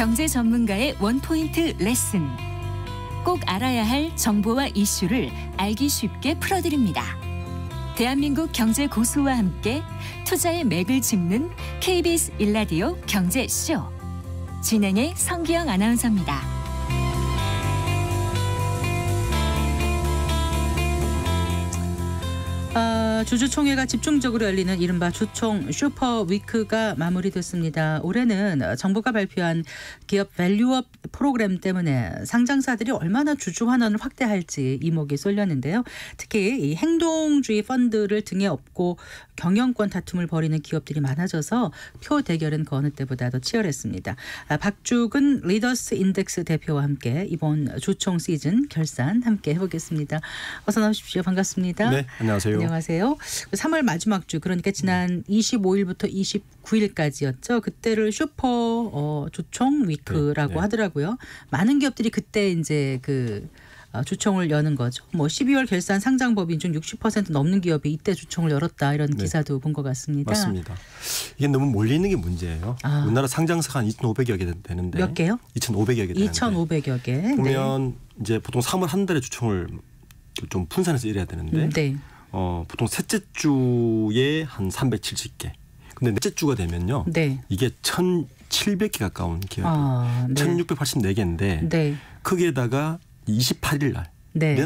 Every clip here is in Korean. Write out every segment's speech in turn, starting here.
경제 전문가의 원포인트 레슨. 꼭 알아야 할 정보와 이슈를 알기 쉽게 풀어드립니다. 대한민국 경제 고수와 함께 투자의 맥을 짚는 KBS 일라디오 경제쇼. 진행의 성기영 아나운서입니다. 어, 주주총회가 집중적으로 열리는 이른바 주총 슈퍼 위크가 마무리됐습니다. 올해는 정부가 발표한 기업 밸류업 프로그램 때문에 상장사들이 얼마나 주주 환원을 확대할지 이목이 쏠렸는데요. 특히 이 행동주의 펀드를 등에 업고 경영권 다툼을 벌이는 기업들이 많아져서 표 대결은 그 어느 때보다 더 치열했습니다. 아, 박주근 리더스 인덱스 대표와 함께 이번 주총 시즌 결산 함께 해보겠습니다. 어서 나오십시오. 반갑습니다. 네, 안녕하세요. 안녕하세요. 3월 마지막 주 그러니까 지난 25일부터 29일까지였죠. 그때를 슈퍼 어, 조총 위크라고 네, 네. 하더라고요. 많은 기업들이 그때 이제 그 어, 조총을 여는 거죠. 뭐 12월 결산 상장 법인 중 60% 넘는 기업이 이때 조총을 열었다 이런 네. 기사도 네. 본것 같습니다. 맞습니다. 이게 너무 몰리는 게 문제예요. 아. 우리나라 상장사가 한 2,500여 개 되는데 몇 개요? 2,500여 개 되는데 2,500여 개 보면 네. 이제 보통 3월 한 달에 조총을 좀 분산해서 일해야 되는데 음, 네. 어, 보통 셋째 주에 한 370개. 근데 넷째 주가 되면요. 네. 이게 1,700개 가까운 기업이 아, 네. 1,684개인데 네. 크게다가 28일 날은 네.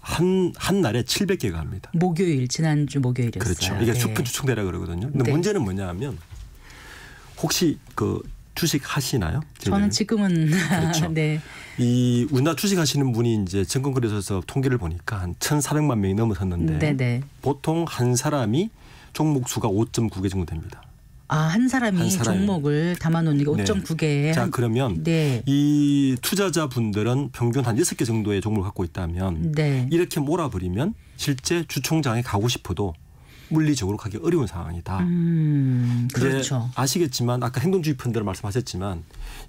한, 한 날에 700개가 합니다. 목요일, 지난주 목요일이었어요. 그렇죠. 이게 네. 수표 추총대라 그러거든요. 근데 네. 문제는 뭐냐 하면 혹시 그 주식 하시나요? 저는 지금은 그렇죠. 네. 이 우리나라 주식하시는 분이 이제 증권거래소에서 통계를 보니까 한 1,400만 명이 넘어섰는데 네네. 네. 보통 한 사람이 종목 수가 5.9개 정도 됩니다. 아, 한 사람이, 한 사람이. 종목을 담아놓는 게 5.9개. 네. 자, 그러면 네. 이 투자자분들은 평균 한 6개 정도의 종목을 갖고 있다면 네. 이렇게 몰아버리면 실제 주총장에 가고 싶어도 물리적으로 가기 어려운 상황이다. 음, 그렇죠. 아시겠지만 아까 행동주의 편드를 말씀하셨지만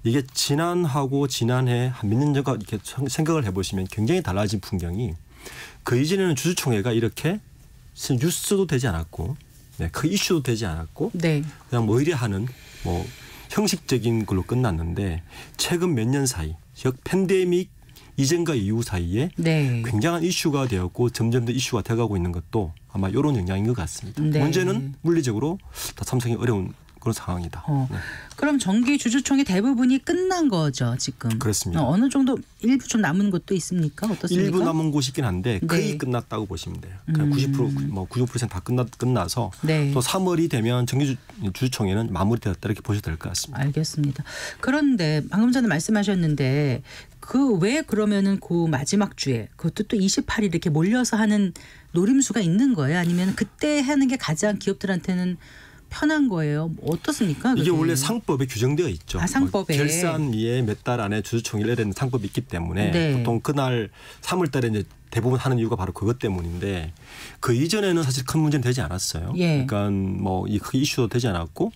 이게 지난하고 지난해 한몇년 전과 이렇게 생각을 해보시면 굉장히 달라진 풍경이 그 이전에는 주주총회가 이렇게 뉴스도 되지 않았고 네, 그 이슈도 되지 않았고 네. 그냥 뭐 이래 하는 뭐 형식적인 걸로 끝났는데 최근 몇 년 사이 즉 팬데믹 이전과 이후 사이에 네. 굉장한 이슈가 되었고 점점 더 이슈가 돼가고 있는 것도 아마 이런 영향인 것 같습니다. 네. 문제는 물리적으로 다 삼성이 어려운 그런 상황이다. 어. 네. 그럼 정기 주주총회 대부분이 끝난 거죠 지금? 그렇습니다. 어, 느 정도 일부 좀 남은 것도 있습니까? 어떻습니까? 일부 남은 곳이 있긴 한데 거의 네. 끝났다고 보시면 돼요. 그냥 그러니까 음. 90%뭐 95%다 끝나 끝나서 네. 또 3월이 되면 정기 주주총회는 마무리되었다 이렇게 보셔도 될 것 같습니다. 알겠습니다. 그런데 방금 전에 말씀하셨는데 그 왜 그러면은 그 마지막 주에 그것도 또 28일 이렇게 몰려서 하는 노림수가 있는 거예요? 아니면 그때 하는 게 가장 기업들한테는 편한 거예요. 뭐 어떻습니까? 그게? 이게 원래 상법에 규정되어 있죠. 아, 상법에 뭐 결산위에 몇 달 안에 주주총회를 내는 상법이 있기 때문에 네. 보통 그날 3월달에 이제 대부분 하는 이유가 바로 그것 때문인데 그 이전에는 사실 큰 문제는 되지 않았어요. 예. 그러니까 뭐이 크게 이슈도 되지 않았고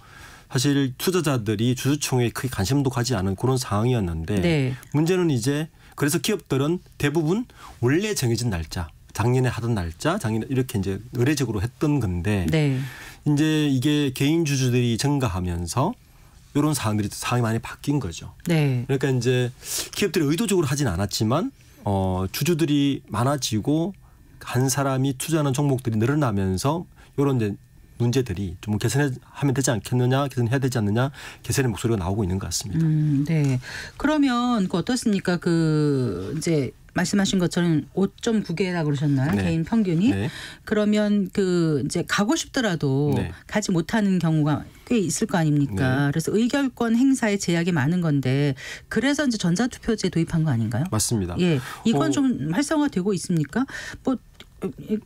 사실 투자자들이 주주총회에 크게 관심도 가지 않은 그런 상황이었는데 네. 문제는 이제 그래서 기업들은 대부분 원래 정해진 날짜 작년에 하던 날짜 작년에 이렇게 이제 의례적으로 했던 건데 네. 이제 이게 개인 주주들이 증가하면서 이런 사항들이 상황이 많이 바뀐 거죠. 네. 그러니까 이제 기업들이 의도적으로 하진 않았지만 어, 주주들이 많아지고 한 사람이 투자하는 종목들이 늘어나면서 이런 이제 문제들이 좀 개선하면 되지 않겠느냐, 개선해야 되지 않느냐, 개선의 목소리가 나오고 있는 것 같습니다. 음, 네. 그러면 그 어떻습니까? 그 이제 말씀하신 것처럼 5.9개라 그러셨나요? 네. 개인 평균이. 네. 그러면 그 이제 가고 싶더라도 네. 가지 못하는 경우가 꽤 있을 거 아닙니까? 네. 그래서 의결권 행사에 제약이 많은 건데 그래서 이제 전자투표제 도입한 거 아닌가요? 맞습니다. 예. 이건 어... 좀 활성화되고 있습니까? 뭐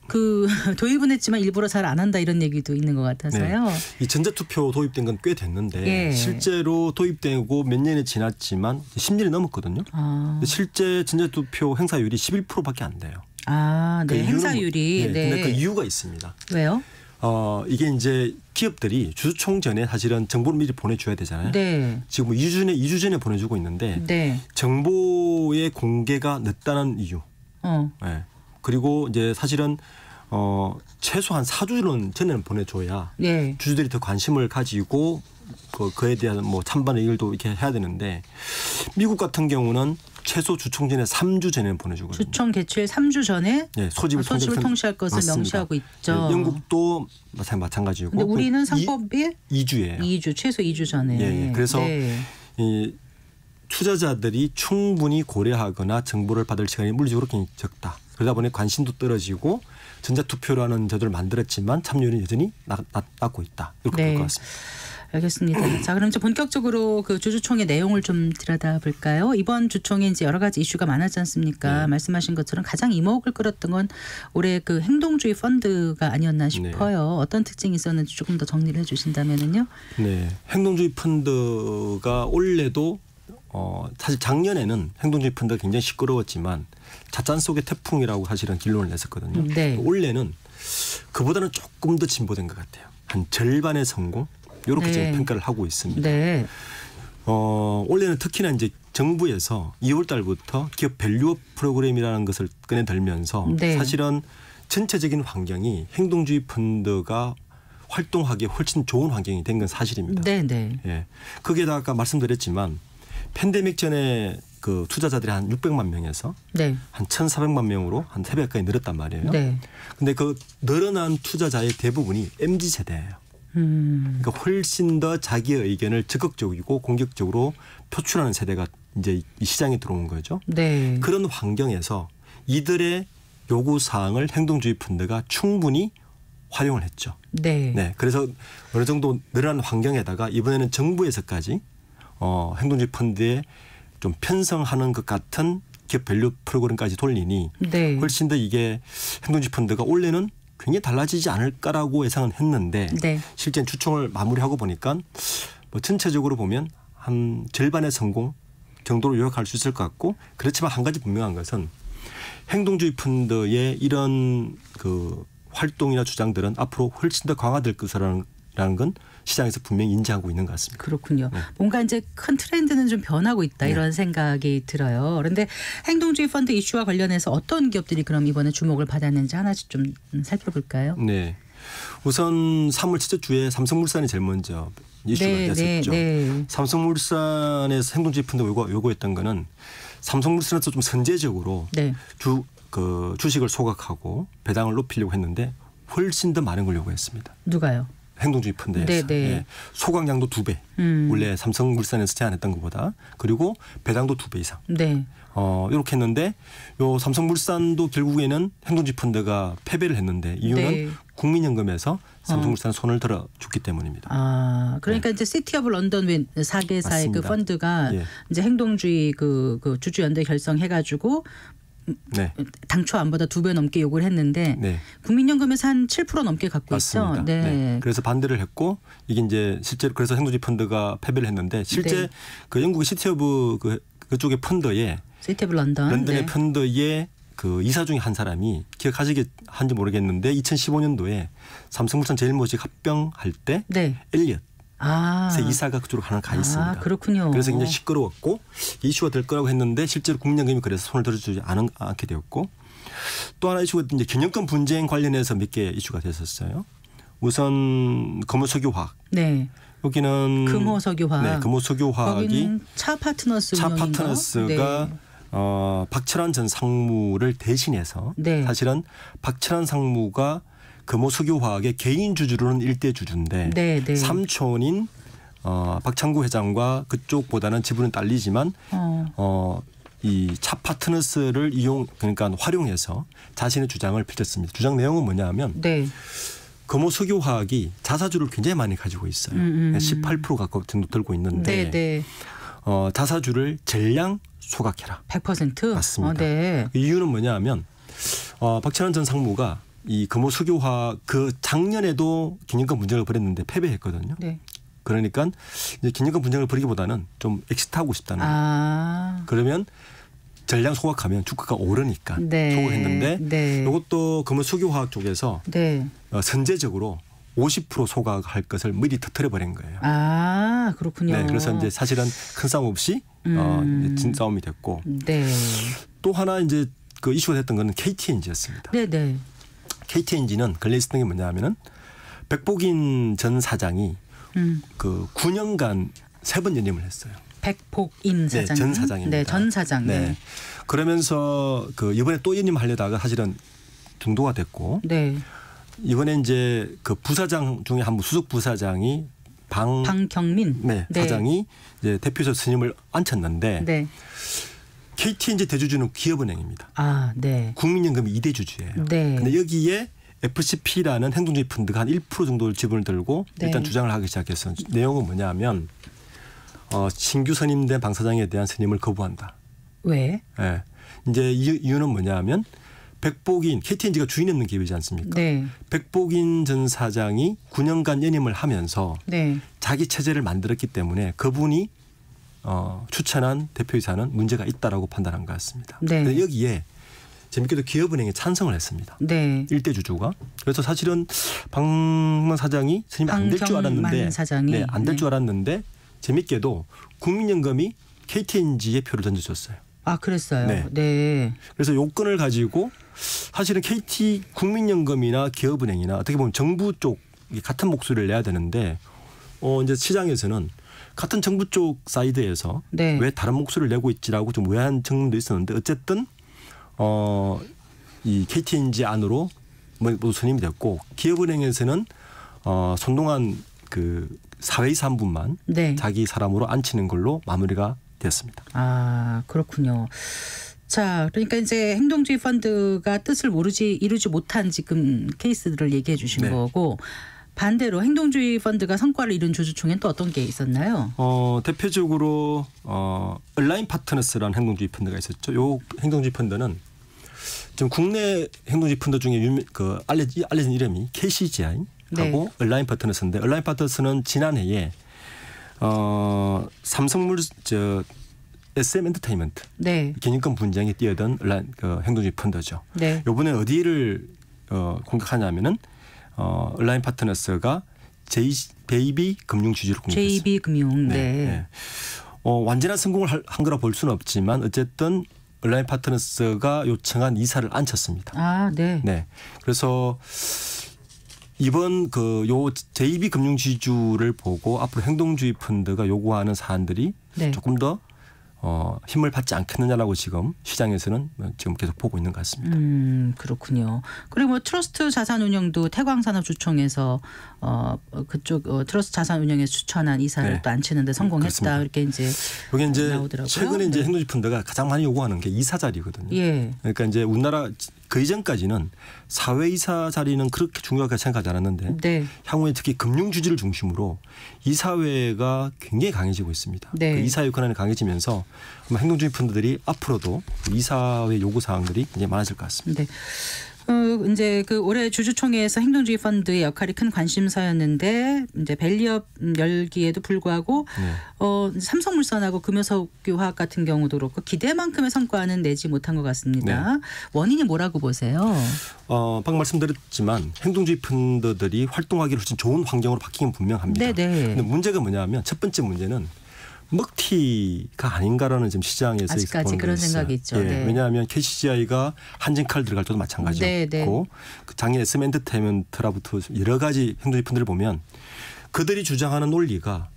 그 도입은 했지만 일부러 잘 안 한다 이런 얘기도 있는 것 같아서요. 네. 이 전자투표 도입된 건 꽤 됐는데 예. 실제로 도입되고 몇 년이 지났지만 10년이 넘었거든요. 아. 실제 전자투표 행사율이 11%밖에 안 돼요. 아, 네. 그 행사율이. 뭐, 예, 네. 네. 근데 그 이유가 있습니다. 왜요? 어, 이게 이제 기업들이 주총 전에 사실은 정보를 미리 보내줘야 되잖아요. 네. 지금 2주 뭐 전에, 2주 전에 보내주고 있는데 네. 정보의 공개가 늦다는 이유. 어. 네. 그리고 이제 사실은 어 최소한 사주는 전에는 보내줘야 네. 주주들이 더 관심을 가지고 그, 그에 대한 뭐 찬반 의결도 이렇게 해야 되는데 미국 같은 경우는 최소 주총 전에 3주 전에 보내주거든요. 주총 개최 3주 전에 네, 소집을, 아, 소집을 통제, 시할 것을 맞습니다. 명시하고 네, 있죠. 네, 영국도 마찬가지고. 근데 우리는 상법이 그 2, 주예요 2주 최소 2주 전에. 예, 예. 그래서 네. 이 투자자들이 충분히 고려하거나 정보를 받을 시간이 물리적으로 굉장히 적다. 그러다 보니 관심도 떨어지고 전자투표라는 제도를 만들었지만 참여율은 여전히 낮, 고 있다. 이렇게 네. 볼것 같습니다. 알겠습니다. 자, 그럼 이제 본격적으로 그 주주총회 내용을 좀 들여다볼까요? 이번 주총에 이제 여러 가지 이슈가 많았지 않습니까? 네. 말씀하신 것처럼 가장 이목을 끌었던 건 올해 그 행동주의 펀드가 아니었나 네. 싶어요. 네. 어떤 특징이 있었는지 조금 더 정리를 해주신다면요 네, 행동주의 펀드가 올해도 어, 사실 작년에는 행동주의 펀드가 굉장히 시끄러웠지만 자찬 속의 태풍이라고 사실은 결론을 냈었거든요. 네. 올해는 그보다는 조금 더 진보된 것 같아요. 한 절반의 성공 이렇게 네. 지금 평가를 하고 있습니다. 네. 어, 올해는 특히나 이제 정부에서 2월 달부터 기업 밸류업 프로그램이라는 것을 꺼내들면서 네. 사실은 전체적인 환경이 행동주의 펀드가 활동하기 에 훨씬 좋은 환경이 된 건 사실입니다. 네, 네. 예. 그게다가 아까 말씀드렸지만 팬데믹 전에 그 투자자들이 한 600만 명에서 네. 한 1,400만 명으로 한 3배까지 늘었단 말이에요. 네. 근데 그 늘어난 투자자의 대부분이 MZ 세대예요. 음. 그러니까 훨씬 더 자기의 의견을 적극적이고 공격적으로 표출하는 세대가 이제 이 시장에 들어온 거죠. 네. 그런 환경에서 이들의 요구 사항을 행동주의 펀드가 충분히 활용을 했죠. 네. 네. 그래서 어느 정도 늘어난 환경에다가 이번에는 정부에서까지 어, 행동주의 펀드에 좀 편성하는 것 같은 기업 밸류 프로그램까지 돌리니 네. 훨씬 더 이게 행동주의 펀드가 원래는 굉장히 달라지지 않을까라고 예상은 했는데 네. 실제 추총을 마무리하고 보니까 뭐 전체적으로 보면 한 절반의 성공 정도로 요약할 수 있을 것 같고 그렇지만 한 가지 분명한 것은 행동주의 펀드의 이런 그 활동이나 주장들은 앞으로 훨씬 더 강화될 것이라는 라는 건 시장에서 분명히 인지하고 있는 것 같습니다. 그렇군요. 네. 뭔가 이제 큰 트렌드는 좀 변하고 있다 네. 이런 생각이 들어요. 그런데 행동주의 펀드 이슈와 관련해서 어떤 기업들이 그럼 이번에 주목을 받았는지 하나씩 좀 살펴볼까요? 네. 우선 3월 첫째 주에 삼성물산이 제일 먼저 이슈가 네, 네 됐었죠. 네. 삼성물산에 행동주의 펀드 요구, 요구했던 거는 삼성물산에서 좀 선제적으로 네. 주, 그 주식을 소각하고 배당을 높이려고 했는데 훨씬 더 많은 걸 요구했습니다. 누가요? 행동주의 펀드에서 네, 네. 예. 소각량도 두배 음. 원래 삼성물산에서 제안했던 것보다 그리고 배당도 두 배 이상. 네. 어 이렇게 했는데 요 삼성물산도 결국에는 행동주의 펀드가 패배를 했는데 이유는 네. 국민연금에서 삼성물산 어. 손을 들어줬기 때문입니다. 아 그러니까 네. 이제 시티업을 런던 사계사의 그 펀드가 예. 이제 행동주의 그, 그 주주연대 결성해가지고 네. 당초 안보다 두 배 넘게 욕을 했는데 네. 국민연금에서 한 7% 넘게 갖고 맞습니다. 있죠. 네. 네. 그래서 반대를 했고 이게 이제 실제로 그래서 행동지 펀드가 패배를 했는데 실제 네. 그 영국의 시티오브 그 그쪽의 펀드에 시티오브 런던 런던의 네. 펀드에그 이사 중에 한 사람이 기억하시겠한지 모르겠는데 2015년도에 삼성물산 제일모직 합병할 때 네. 엘리엇 아. 그래서 이사가 그쪽으로 하나 가 아, 있습니다. 아, 그렇군요. 그래서 굉장히 시끄러웠고 이슈가 될 거라고 했는데 실제로 국민연금이 그래서 손을 들어주지 않게 되었고 또 하나 이슈가 이제 경영권 분쟁 관련해서 몇 개 이슈가 됐었어요. 우선 금호석유화학. 네. 여기는 금호석유화학. 네, 금호석유화학이 차 파트너스 차가 파트너스가 네. 어, 박철환 전 상무를 대신해서 네. 사실은 박철환 상무가 금호석유화학의 개인 주주로는 일대 주주인데 네, 네. 삼촌인 어, 박창구 회장과 그쪽보다는 지분은 딸리지만 어. 어 이차 파트너스를 이용 그러니까 활용해서 자신의 주장을 펼쳤습니다. 주장 내용은 뭐냐하면 네. 금호석유화학이 자사주를 굉장히 많이 가지고 있어요. 음, 음. 18% 음. 가까이 들고 있는데 네, 네. 어, 자사주를 전량 소각해라. 100% 맞습니다. 어, 네. 그 이유는 뭐냐하면 어, 박찬원전 상무가 이 금호 수교화 그 작년에도 기념권 분쟁을 벌였는데 패배했거든요. 네. 그러니까 이제 기념권 분쟁을 벌이기보다는 좀 엑시트하고 싶다는 아. 그러면 전량 소각하면 주가가 오르니까 네. 소각했는데 네. 이것도 금호 수교화 쪽에서 네. 어, 선제적으로 50% 소각할 것을 미리 터트려 버린 거예요. 아 그렇군요. 네, 그래서 이제 사실은 큰 싸움 없이 어, 음. 어, 진 싸움이 됐고 네. 또 하나 이제 그 이슈가 됐던 거는 KTNG였습니다. 네네. k t 엔진은 글래스등이 뭐냐면은 백복인 전 사장이 음. 그 9년간 세 번 연임을 했어요. 백복인 사장. 네, 전 사장입니다. 네, 전 사장. 네. 그러면서 그 이번에 또 연임하려다가 사실은 중도가 됐고. 네. 이번에 이제 그 부사장 중에 한 분 수석 부사장이 방, 방경민 네, 네. 사장이 이제 대표적 스님을 앉혔는데 네. KT 이제 대주주는 기업은행입니다. 아, 네. 국민연금이 이대주주예요 네. 근데 여기에 FCP라는 행동주의 펀드가 한 1% 정도 를 지분을 들고 네. 일단 주장을 하기 시작해서 내용은 뭐냐면 하 어, 신규 선임된 방사장에 대한 선임을 거부한다. 왜? 예. 네. 이제 이유는 뭐냐면 하 백복인 KTNG가 주인 없는 기업이지 않습니까? 네. 백복인 전 사장이 9년간 연임을 하면서 네. 자기 체제를 만들었기 때문에 그분이 어, 추천한 대표이사는 문제가 있다라고 판단한 것 같습니다. 네. 여기에 재밌게도 기업은행에 찬성을 했습니다. 네. 일대 주주가. 그래서 사실은 박만 사장이 스님 안될 줄 알았는데 사장이. 네, 안될줄 네. 알았는데 재밌게도 국민연금이 KTNG의 표를 던져줬어요. 아, 그랬어요. 네. 네. 그래서 요건을 가지고 사실은 KT 국민연금이나 기업은행이나 어떻게 보면 정부 쪽 같은 목소리를 내야 되는데 어 이제 시장에서는 같은 정부 쪽 사이드에서 네. 왜 다른 목소리를 내고 있지라고 좀 의아한 측면도 있었는데 어쨌든 어이 KT인지 안으로 뭐 모두 선임이 됐고 기업은행에서는 어손동한그 사회이사 한 분만 네. 자기 사람으로 앉히는 걸로 마무리가 됐습니다. 아 그렇군요. 자, 그러니까 이제 행동주의 펀드가 뜻을 모르지 이루지 못한 지금 케이스들을 얘기해 주신 네. 거고 반대로 행동주의 펀드가 성과를 이룬 주주총회는 또 어떤 게 있었나요? 어, 대표적으로 어, 얼라인 파트너스라는 행동주의 펀드가 있었죠. 요 행동주의 펀드는 지금 국내 행동주의 펀드 중에 유명, 그 알려진, 알려진 이름이 KCGI 네. 하고 네. 얼라인 파트너스인데 얼라인 파트너스는 지난해에 어, 삼성물 저 SM 엔터테인먼트 네. 개인권 분쟁에 뛰어든 그 행동주의 펀드죠. 네. 요번에 어디를 어, 공격하냐면은 어, 온라인 파트너스가 제이 베이비 금융 주주로 공개했어요. JB 금융. 네, 네. 네. 어, 완전한 성공을 한 거라 볼 수는 없지만 어쨌든 온라인 파트너스가 요청한 이사를 안쳤습니다. 아, 네. 네. 그래서 이번 그요 제이비 금융 지주를 보고 앞으로 행동주의 펀드가 요구하는 사안들이 네. 조금 더 어, 힘을 받지 않겠느냐라고 지금 시장에서는 지금 계속 보고 있는 것 같습니다. 음, 그렇군요. 그리고 뭐 트러스트 자산운용도 태광산업주총에서 어, 그쪽 어, 트러스트 자산운용에 추천한 이사를 네. 또 앉히는데 성공했다 이렇게 이제 이게 이제 나오더라고요. 최근에 이제 행동지 네. 펀드가 가장 많이 요구하는 게 이사 자리거든요. 예. 그러니까 이제 우리나라 그 이전까지는 사회이사 자리는 그렇게 중요하게 생각하지 않았는데 네. 향후에 특히 금융주지를 중심으로 이사회가 굉장히 강해지고 있습니다. 네. 그 이사회 권한이 강해지면서 행동주의 펀드들이 앞으로도 이사회 요구사항들이 굉장히 많아질 것 같습니다. 네. 어, 이제 그 올해 주주총회에서 행정주의 펀드의 역할이 큰 관심사였는데 이제 밸리업 열기에도 불구하고 네. 어, 삼성물산하고 금요석유화학 같은 경우도 그렇고 기대만큼의 성과는 내지 못한 것 같습니다. 네. 원인이 뭐라고 보세요? 어, 방금 말씀드렸지만 행동주의 펀드들이 활동하기 훨씬 좋은 환경으로 바뀌긴 분명합니다. 네네. 네. 근데 문제가 뭐냐면 첫 번째 문제는 먹튀가 아닌가라는 지금 시장에서 아직까지 그런 생각이 있죠. 예, 네. 왜냐하면 KCGI가 한진칼 들어갈 때도 마찬가지고 네, 네. 작년 그 SM 엔터테인먼트라부터 여러 가지 행동지표들을 보면 그들이 주장하는 논리가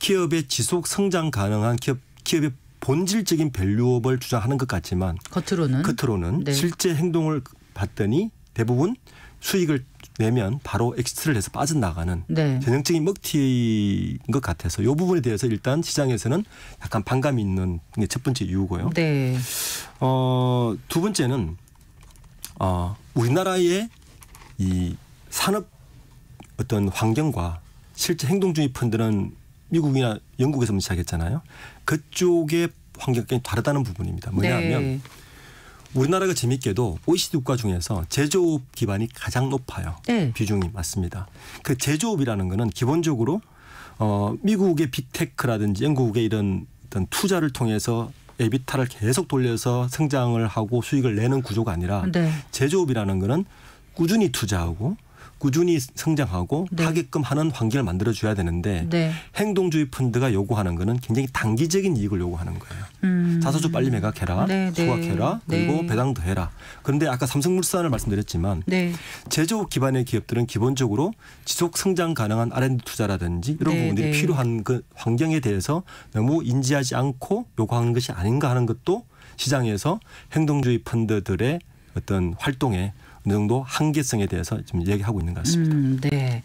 기업의 지속 성장 가능한 기업 기업의 본질적인 밸류업을 주장하는 것 같지만 겉으로는 겉으로는 네. 실제 행동을 봤더니 대부분 수익을 내면 바로 엑시트를 해서 빠져나가는 네. 전형적인 먹튀인 것 같아서 이 부분에 대해서 일단 시장에서는 약간 반감이 있는 게 첫 번째 이유고요. 네. 어, 두 번째는 어, 우리나라의 이 산업 어떤 환경과 실제 행동중의 펀드는 미국이나 영국에서 시작했잖아요. 그쪽의 환경이 다르다는 부분입니다. 뭐냐면 하 네. 우리나라가 재밌게도 OECD 국가 중에서 제조업 기반이 가장 높아요. 네. 비중이 맞습니다. 그 제조업이라는 거는 기본적으로 어 미국의 빅테크라든지 영국의 이런 어떤 투자를 통해서 에비타를 계속 돌려서 성장을 하고 수익을 내는 구조가 아니라 네. 제조업이라는 거는 꾸준히 투자하고 꾸준히 성장하고 네. 하게끔 하는 환경을 만들어 줘야 되는데 네. 행동주의 펀드가 요구하는 거는 굉장히 단기적인 이익을 요구하는 거예요. 음. 사서주 빨리 매각해라, 네, 네. 소각해라, 그리고 네. 배당 도 해라. 그런데 아까 삼성물산을 말씀드렸지만 네. 제조업 기반의 기업들은 기본적으로 지속 성장 가능한 R&D 투자라든지 이런 부분들이 필요한 그 환경에 대해서 너무 인지하지 않고 요구하는 것이 아닌가 하는 것도 시장에서 행동주의 펀드들의 어떤 활동에 정도 한계성에 대해서 지금 얘기하고 있는 것 같습니다. 음, 네.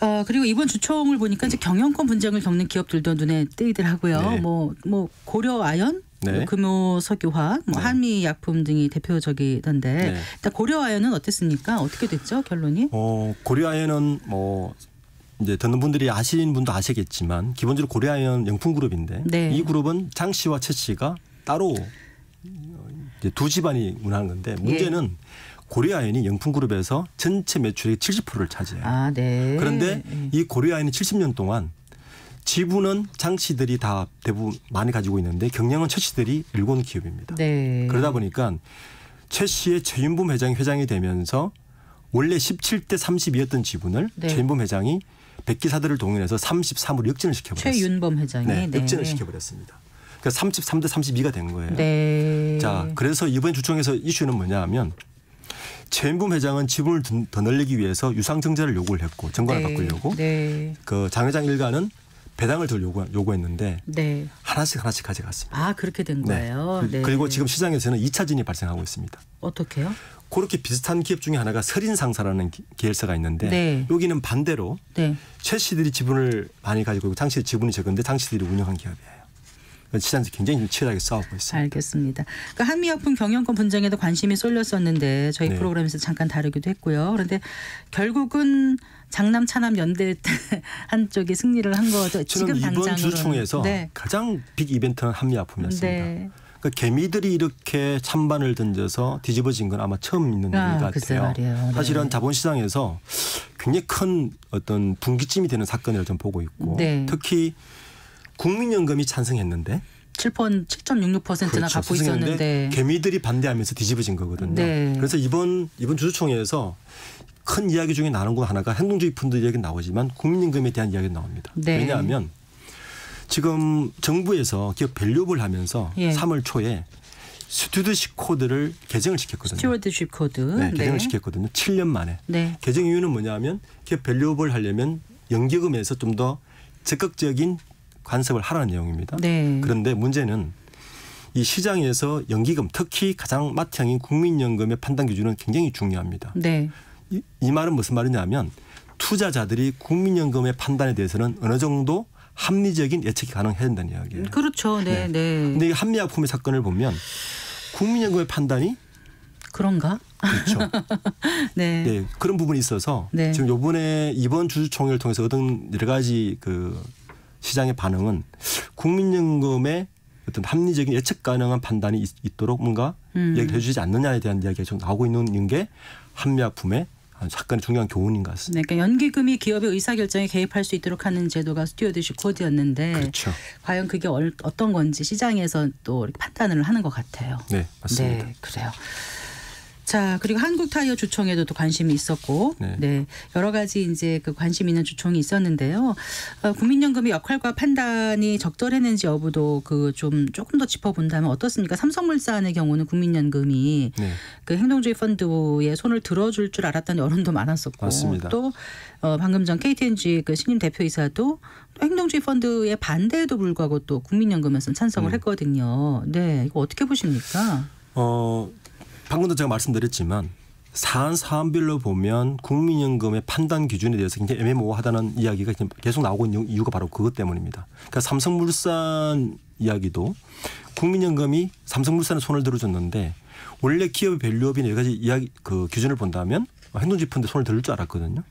어, 그리고 이번 주총을 보니까 이제 경영권 분쟁을 겪는 기업들도 눈에 띄더라고요. 네. 뭐, 뭐, 고려 아연, 네. 뭐 금호 석유화, 뭐 네. 한미 약품 등이 대표적이던데 네. 일단 고려아연은 어땠습니까? 어떻게 됐죠 결론이? 어, 고려아연은 뭐 이제 듣는 분들이 아시는 분도 아시겠지만 기본적으로 고려아연 영품 그룹인데 네. 이 그룹은 장 씨와 최 씨가 따로 이제 두 집안이 운하는 건데 예. 문제는 예. 고려아연이 영풍그룹에서 전체 매출의 70%를 차지해요. 아, 네. 그런데 예. 이 고려아연이 70년 동안 지분은 장씨들이 다 대부분 많이 가지고 있는데 경량은 최씨들이 일본 기업입니다. 네. 그러다 보니까 최씨의 최윤범 회장이 회장이 되면서 원래 17대 32였던 지분을 네. 최윤범 회장이 백기사들을 동원해서 33으로 역진을 시켜버렸습니다. 최윤범 회장이 네, 역진을 네. 시켜버렸습니다. 그러니까 33대 32가 된 거예요. 네. 자, 그래서 이번 주총에서 이슈는 뭐냐하면 최임금 회장은 지분을 더 늘리기 위해서 유상증자를 요구를 했고 정관을 네. 바꾸려고 네. 그장 회장 일가는 배당을 덜 요구, 요구했는데 네. 하나씩 하나씩 가져갔습니다. 아 그렇게 된 네. 거예요. 네. 그리고 지금 시장에서는 2차 진이 발생하고 있습니다. 어떻게요? 그렇게 비슷한 기업 중에 하나가 서린상사라는 계열사가 있는데 네. 여기는 반대로 네. 최 씨들이 지분을 많이 가지고 있고 장 씨의 지분이 적은데 장 씨들이 운영한 기업이에요. 시장에서 굉장히 좀 치열하게 싸우고 있습니다. 알겠습니다. 그러니까 한미약품 경영권 분쟁에도 관심이 쏠렸었는데 저희 네. 프로그램에서 잠깐 다루기도 했고요. 그런데 결국은 장남 차남 연대 한쪽이 승리를 한 거죠. 지금 당장 이번 주총에서 네. 가장 빅 이벤트는 한미약품이었습니다. 네. 그 개미들이 이렇게 찬반을 던져서 뒤집어진 건 아마 처음 있는 아, 일 같아요. 네. 사실은 자본시장에서 굉장히 큰 어떤 분기점이 되는 사건을 좀 보고 있고 네. 특히 국민연금이 찬성했는데 7.66%나 그렇죠. 갖고 있었는데 개미들이 반대하면서 뒤집어진 거거든요. 네. 그래서 이번 이번 주주총회에서 큰 이야기 중에 나눈거 하나가 행동주의 펀드 이야기 나오지만 국민연금에 대한 이야기 나옵니다. 네. 왜냐하면 지금 정부에서 기업 밸류업을 하면서 예. 3월 초에 스튜드십 코드를 개정을 시켰거든요. 스튜드십 코드. 네, 네. 개정을 네. 시켰거든요. 7년 만에. 네. 개정 이유는 뭐냐면 하 기업 밸류업을 하려면 연기금에서 좀 더 적극적인 관습을 하라는 내용입니다. 네. 그런데 문제는 이 시장에서 연기금 특히 가장 마형인 국민연금의 판단 기준은 굉장히 중요합니다. 네. 이, 이 말은 무슨 말이냐면 투자자들이 국민연금의 판단에 대해서는 어느 정도 합리적인 예측이 가능해야 된다는 이야기예요. 음, 그렇죠. 네, 네. 네. 근데 이 한미약품의 사건을 보면 국민연금의 판단이 그런가? 그렇죠. 네. 네. 그런 부분이 있어서 네. 지금 요번에 이번 주주총회를 통해서 얻은 여러 가지 그 시장의 반응은 국민연금의 어떤 합리적인 예측 가능한 판단이 있, 도록 뭔가 음. 얘기를 해주지 않느냐에 대한 이야기가 좀 나오고 있는 게 한미약품의 사건의 중요한 교훈인 것 같습니다. 네, 그러니까 연기금이 기업의 의사결정에 개입할 수 있도록 하는 제도가 스튜어디십 코드였는데 그렇죠. 과연 그게 어떤 건지 시장에서 또 판단을 하는 것 같아요. 네, 맞습니다. 네, 그래요. 자 그리고 한국 타이어 주총에도 또 관심이 있었고 네. 네. 여러 가지 이제 그 관심 있는 주총이 있었는데요. 어, 국민연금의 역할과 판단이 적절했는지 여부도 그 좀 조금 더 짚어본다면 어떻습니까? 삼성물산의 경우는 국민연금이 네. 그 행동주의 펀드에 손을 들어줄 줄 알았다는 여론도 많았었고 맞습니다. 또 어, 방금 전 KTNG 그 신임 대표이사도 행동주의 펀드의 반대에도 불구하고 또 국민연금에서는 찬성을 음. 했거든요. 네, 이거 어떻게 보십니까? 어, 방금도 제가 말씀드렸지만 사안 사안별로 보면 국민연금의 판단 기준에 대해서 굉장히 애매모호하다는 이야기가 계속 나오고 있는 이유가 바로 그것 때문입니다. 그러니까 삼성물산 이야기도 국민연금이 삼성물산에 손을 들어줬는데 원래 기업의 밸류업인 여러 가지 이야기 그 기준을 본다면 행동지표인데 손을 들줄 알았거든요.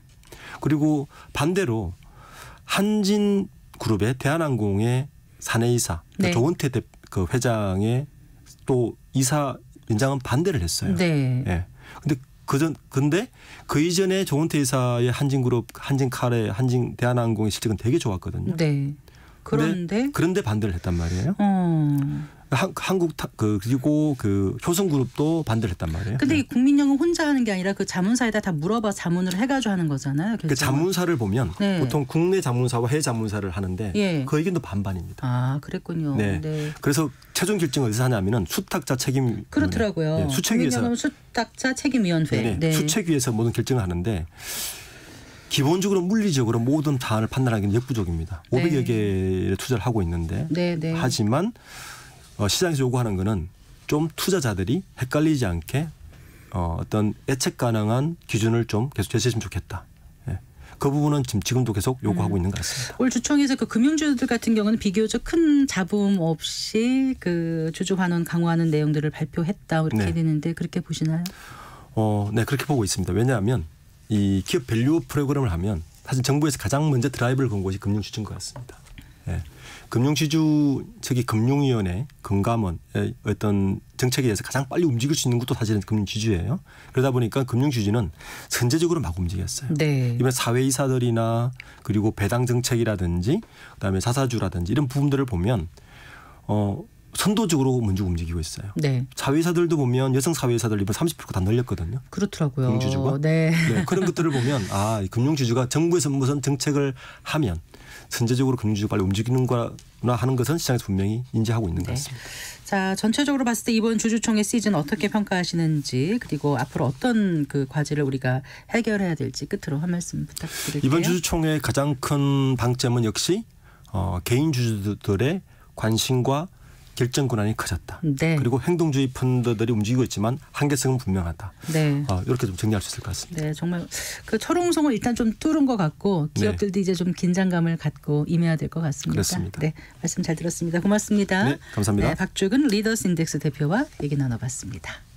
그리고 반대로 한진 그룹의 대한항공의 사내이사 그러니까 네. 조은태 그 회장의 또 이사 민장은 반대를 했어요. 네. 예. 근데 그전 근데 그 이전에 조은태 이사의 한진그룹, 한진카레, 한진 대한항공의 실적은 되게 좋았거든요. 네. 그런데 그런데 반대를 했단 말이에요. 음. 한, 한국 그 그리고 그 효성 그룹도 반대를 했단 말이에요. 근데 네. 국민연금 혼자 하는 게 아니라 그 자문사에다 다 물어봐 자문을 해가지고 하는 거잖아요. 그 자문사를 보면 네. 보통 국내 자문사와 해외 자문사를 하는데 예. 그 의견도 반반입니다. 아 그랬군요. 네. 네. 그래서 최종 결정을 어디서 하냐면은 수탁자 책임 그렇더라고요. 네, 수책위에서 수탁자 책임위원회 네, 네. 네. 수책위에서 모든 결정을 하는데. 기본적으로 물리적으로 모든 다안을 판단하기는 역부족입니다. 500여 개의 투자를 하고 있는데 네, 네. 하지만 어, 시장에서 요구하는 거는 좀 투자자들이 헷갈리지 않게 어, 어떤 예측 가능한 기준을 좀 계속 제시했으면 좋겠다. 예. 그 부분은 지금 지금도 계속 요구하고 음. 있는 것 같습니다. 올 주총에서 그 금융주들 같은 경우는 비교적 큰 자본 없이 그 주주 환원 강화하는 내용들을 발표했다 이렇게 네. 되는데 그렇게 보시나요? 어, 네 그렇게 보고 있습니다. 왜냐하면 이 기업 밸류 프로그램을 하면 사실 정부에서 가장 먼저 드라이브를 건 곳이 금융주인 것 같습니다. 예. 금융지주 측이 금융위원회, 금감원의 어떤 정책에 대해서 가장 빨리 움직일 수 있는 것도 사실은 금융지주예요. 그러다 보니까 금융지주는 선제적으로 막 움직였어요. 네. 이번 사회이사들이나 그리고 배당 정책이라든지 그다음에 사사주라든지 이런 부분들을 보면 어 선도적으로 먼저 움직이고 있어요. 네. 자회사들도 보면 여성 사회사들 이번 30%다 늘렸거든요. 그렇더라고요. 금주주가 네. 네. 그런 것들을 보면 아, 금융주주가 정부에서 무슨 정책을 하면 선제적으로 금융주주가 빨리 움직이는거나 하는 것은 시장에서 분명히 인지하고 있는 네. 것 같습니다. 자, 전체적으로 봤을 때 이번 주주총회 시즌 어떻게 평가하시는지 그리고 앞으로 어떤 그 과제를 우리가 해결해야 될지 끝으로 한 말씀 부탁드릴게요. 이번 주주총회 가장 큰 방점은 역시 어, 개인 주주들의 관심과 결정 권한이 커졌다. 네. 그리고 행동주의 펀드들이 움직이고 있지만 한계성은 분명하다. 네. 어, 이렇게 좀 정리할 수 있을 것 같습니다. 네, 정말 그 철옹성을 일단 좀 뚫은 것 같고 네. 기업들도 네. 이제 좀 긴장감을 갖고 임해야 될 것 같습니다. 그렇습니다. 네, 말씀 잘 들었습니다. 고맙습니다. 네, 감사합니다. 네, 박주근 리더스 인덱스 대표와 얘기 나눠봤습니다.